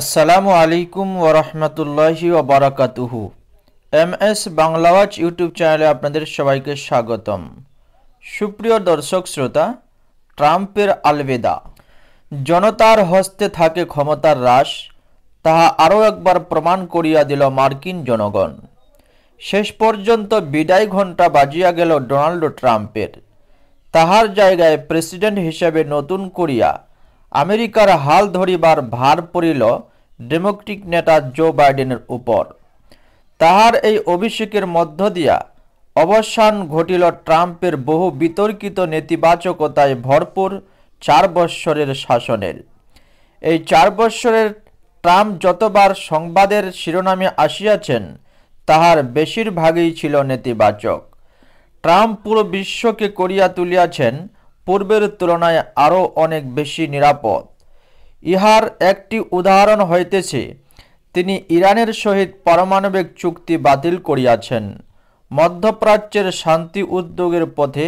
আসসালামু আলাইকুম ওরহমতুল্লাহি ওবরাকাতুহু এম এস বাংলাওয়াচ ইউটিউব চ্যানেলে আপনাদের সবাইকে স্বাগতম সুপ্রিয় দর্শক শ্রোতা ট্রাম্পের আলবেদা জনতার হস্তে থাকে ক্ষমতার হ্রাস তাহা আরও একবার প্রমাণ করিয়া দিল মার্কিন জনগণ শেষ পর্যন্ত বিদায় ঘণ্টা বাজিয়া গেল ডোনাল্ড ট্রাম্পের তাহার জায়গায় প্রেসিডেন্ট হিসেবে নতুন করিয়া আমেরিকার হাল ধরিবার ভার পড়িল ডেমোক্রেটিক নেতা জো বাইডেনের উপর তাহার এই অভিষেকের মধ্য দিয়া অবসান ঘটিল ট্রাম্পের বহু বিতর্কিত নেতিবাচকতায় ভরপুর চার বৎসরের শাসনের এই চার বৎসরের ট্রাম্প যতবার সংবাদের শিরোনামে আসিয়াছেন তাহার বেশিরভাগই ছিল নেতিবাচক ট্রাম্প পুরো বিশ্বকে করিয়া তুলিয়াছেন পূর্বের তুলনায় আরও অনেক বেশি নিরাপদ ইহার একটি উদাহরণ হইতেছে তিনি ইরানের সহিত পারমাণবিক চুক্তি বাতিল করিয়াছেন মধ্যপ্রাচ্যের শান্তি উদ্যোগের পথে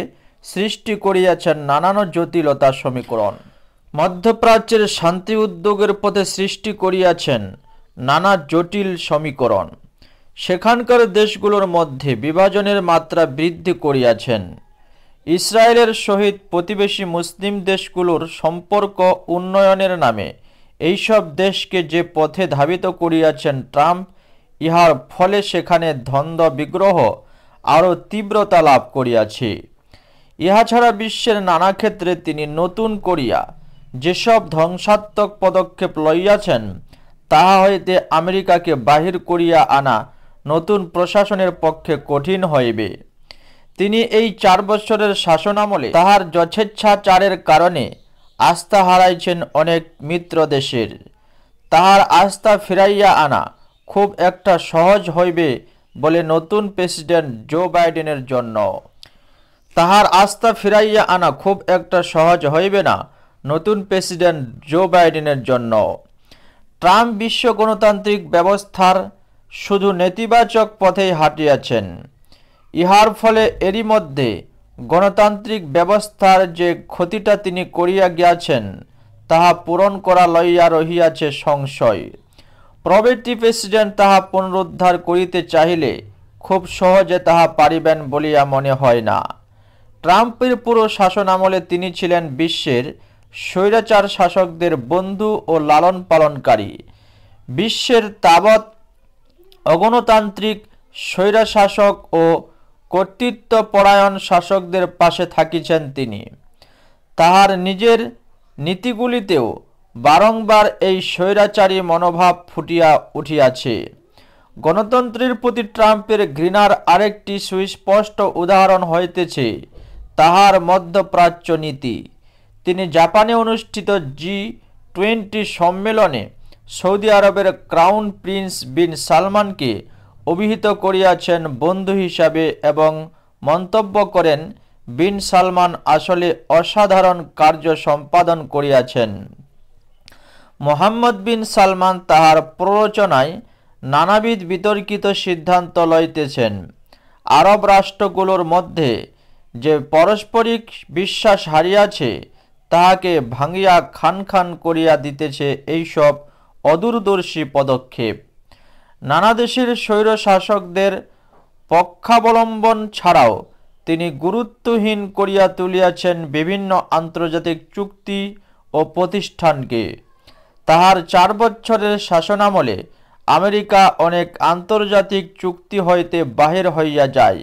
সৃষ্টি করিয়াছেন নানান জটিলতা সমীকরণ মধ্যপ্রাচ্যের শান্তি উদ্যোগের পথে সৃষ্টি করিয়াছেন নানা জটিল সমীকরণ সেখানকার দেশগুলোর মধ্যে বিভাজনের মাত্রা বৃদ্ধি করিয়াছেন ইসরায়েলের সহিত প্রতিবেশী মুসলিম দেশগুলোর সম্পর্ক উন্নয়নের নামে এইসব দেশকে যে পথে ধাবিত করিয়াছেন ট্রাম্প ইহার ফলে সেখানে ধন্দ বিগ্রহ আরও তীব্রতা লাভ করিয়াছে ইহা ছাড়া বিশ্বের নানা ক্ষেত্রে তিনি নতুন করিয়া যেসব ধ্বংসাত্মক পদক্ষেপ লইয়াছেন তাহা হইতে আমেরিকাকে বাহির করিয়া আনা নতুন প্রশাসনের পক্ষে কঠিন হইবে তিনি এই চার বছরের শাসনামলে তাহার যথেচ্ছাচারের কারণে আস্থা হারাইছেন অনেক মিত্র দেশের তাহার আস্থা ফিরাইয়া আনা খুব একটা সহজ হইবে বলে নতুন প্রেসিডেন্ট জো বাইডেনের জন্য তাহার আস্থা ফিরাইয়া আনা খুব একটা সহজ হইবে না নতুন প্রেসিডেন্ট জো বাইডেনের জন্য ট্রাম্প বিশ্ব গণতান্ত্রিক ব্যবস্থার শুধু নেতিবাচক পথেই হাঁটিয়াছেন ইহার ফলে এরই মধ্যে গণতান্ত্রিক ব্যবস্থার যে ক্ষতিটা তিনি করিয়া গিয়াছেন তাহা পূরণ করা লইয়া রহিয়াছে সংশয় প্রবৃত্তি প্রেসিডেন্ট তাহা পুনরুদ্ধার করিতে চাহিলে খুব সহজে তাহা পারিবেন বলিয়া মনে হয় না ট্রাম্পের পুরো শাসন আমলে তিনি ছিলেন বিশ্বের স্বৈরাচার শাসকদের বন্ধু ও লালন পালনকারী বিশ্বের তাবৎ অগণতান্ত্রিক স্বৈরাশাসক ও কর্তৃত্বপরায়ণ শাসকদের পাশে থাকিছেন তিনি তাহার নিজের নীতিগুলিতেও বারংবার এই স্বৈরাচারী মনোভাব ফুটিয়া উঠিয়াছে গণতন্ত্রের প্রতি ট্রাম্পের ঘৃণার আরেকটি সুস্পষ্ট উদাহরণ হইতেছে তাহার মধ্যপ্রাচ্য নীতি তিনি জাপানে অনুষ্ঠিত জি টোয়েন্টি সম্মেলনে সৌদি আরবের ক্রাউন প্রিন্স বিন সালমানকে অভিহিত করিয়াছেন বন্ধু হিসাবে এবং মন্তব্য করেন বিন সালমান আসলে অসাধারণ কার্য সম্পাদন করিয়াছেন মোহাম্মদ বিন সালমান তাহার প্ররোচনায় নানাবিধ বিতর্কিত সিদ্ধান্ত লইতেছেন আরব রাষ্ট্রগুলোর মধ্যে যে পারস্পরিক বিশ্বাস হারিয়াছে তাহাকে ভাঙিয়া খান খান করিয়া দিতেছে এইসব অদূরদর্শী পদক্ষেপ নানা দেশের স্বৈর শাসকদের পক্ষাবলম্বন ছাড়াও তিনি গুরুত্বহীন করিয়া তুলিয়াছেন বিভিন্ন আন্তর্জাতিক চুক্তি ও প্রতিষ্ঠানকে তাহার চার বছরের শাসনামলে আমেরিকা অনেক আন্তর্জাতিক চুক্তি হইতে বাহির হইয়া যায়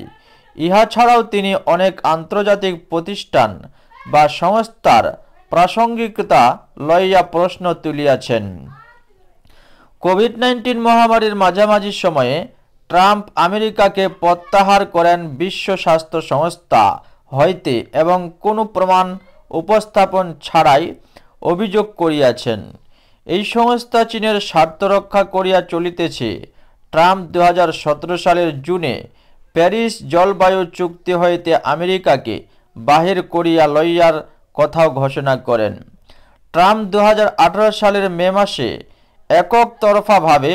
ইহা ছাড়াও তিনি অনেক আন্তর্জাতিক প্রতিষ্ঠান বা সংস্থার প্রাসঙ্গিকতা লইয়া প্রশ্ন তুলিয়াছেন কোভিড নাইন্টিন মহামারীর মাঝামাঝি সময়ে ট্রাম্প আমেরিকাকে প্রত্যাহার করেন বিশ্ব স্বাস্থ্য সংস্থা হইতে এবং কোনো প্রমাণ উপস্থাপন ছাড়াই অভিযোগ করিয়াছেন এই সংস্থা চীনের স্বার্থ রক্ষা করিয়া চলিতেছে ট্রাম্প দু সালের জুনে প্যারিস জলবায়ু চুক্তি হইতে আমেরিকাকে বাহির করিয়া লইয়ার কথাও ঘোষণা করেন ট্রাম্প দু সালের মে মাসে তরফাভাবে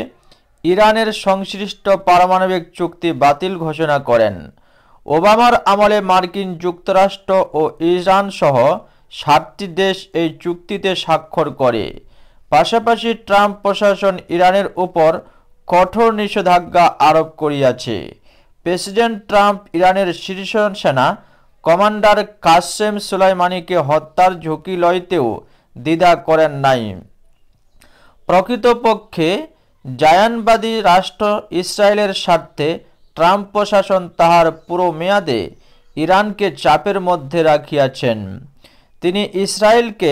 ইরানের সংশ্লিষ্ট পারমাণবিক চুক্তি বাতিল ঘোষণা করেন ওবামার আমলে মার্কিন যুক্তরাষ্ট্র ও ইরান সহ সাতটি দেশ এই চুক্তিতে স্বাক্ষর করে পাশাপাশি ট্রাম্প প্রশাসন ইরানের উপর কঠোর নিষেধাজ্ঞা আরোপ করিয়াছে প্রেসিডেন্ট ট্রাম্প ইরানের শীর্ষ সেনা কমান্ডার কাসেম সুলাইমানিকে হত্যার ঝুঁকি লইতেও দ্বিধা করেন নাইম প্রকৃতপক্ষে জায়ানবাদী রাষ্ট্র ইসরায়েলের স্বার্থে ট্রাম্প প্রশাসন তাহার পুরো মেয়াদে ইরানকে চাপের মধ্যে রাখিয়াছেন তিনি ইসরায়েলকে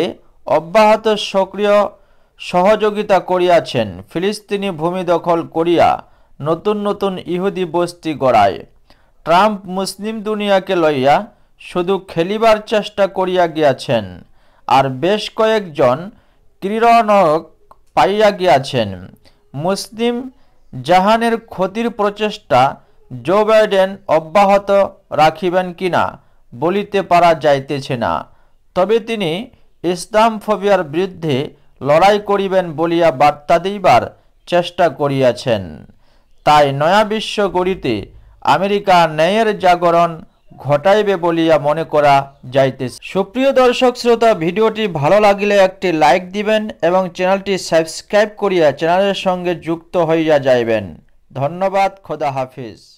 অব্যাহত সক্রিয় সহযোগিতা করিয়াছেন ফিলিস্তিনি ভূমি দখল করিয়া নতুন নতুন ইহুদি বস্তি গড়ায় ট্রাম্প মুসলিম দুনিয়াকে লইয়া শুধু খেলিবার চেষ্টা করিয়া গিয়াছেন আর বেশ কয়েকজন ক্রীড়নক পাইয়া গিয়াছেন মুসলিম জাহানের ক্ষতির প্রচেষ্টা জো বাইডেন অব্যাহত রাখিবেন কিনা বলিতে পারা যাইতেছে না তবে তিনি ইসলাম ফোবিয়ার বিরুদ্ধে লড়াই করিবেন বলিয়া বার্তা দিবার চেষ্টা করিয়াছেন তাই নয়া বিশ্ব গড়িতে আমেরিকা ন্যায়ের জাগরণ ঘটাইবে বলিয়া মনে করা যাইতেছে সুপ্রিয় দর্শক শ্রোতা ভিডিওটি ভালো লাগিলে একটি লাইক দিবেন এবং চ্যানেলটি সাবস্ক্রাইব করিয়া চ্যানেলের সঙ্গে যুক্ত হইয়া যাইবেন ধন্যবাদ খোদা হাফিজ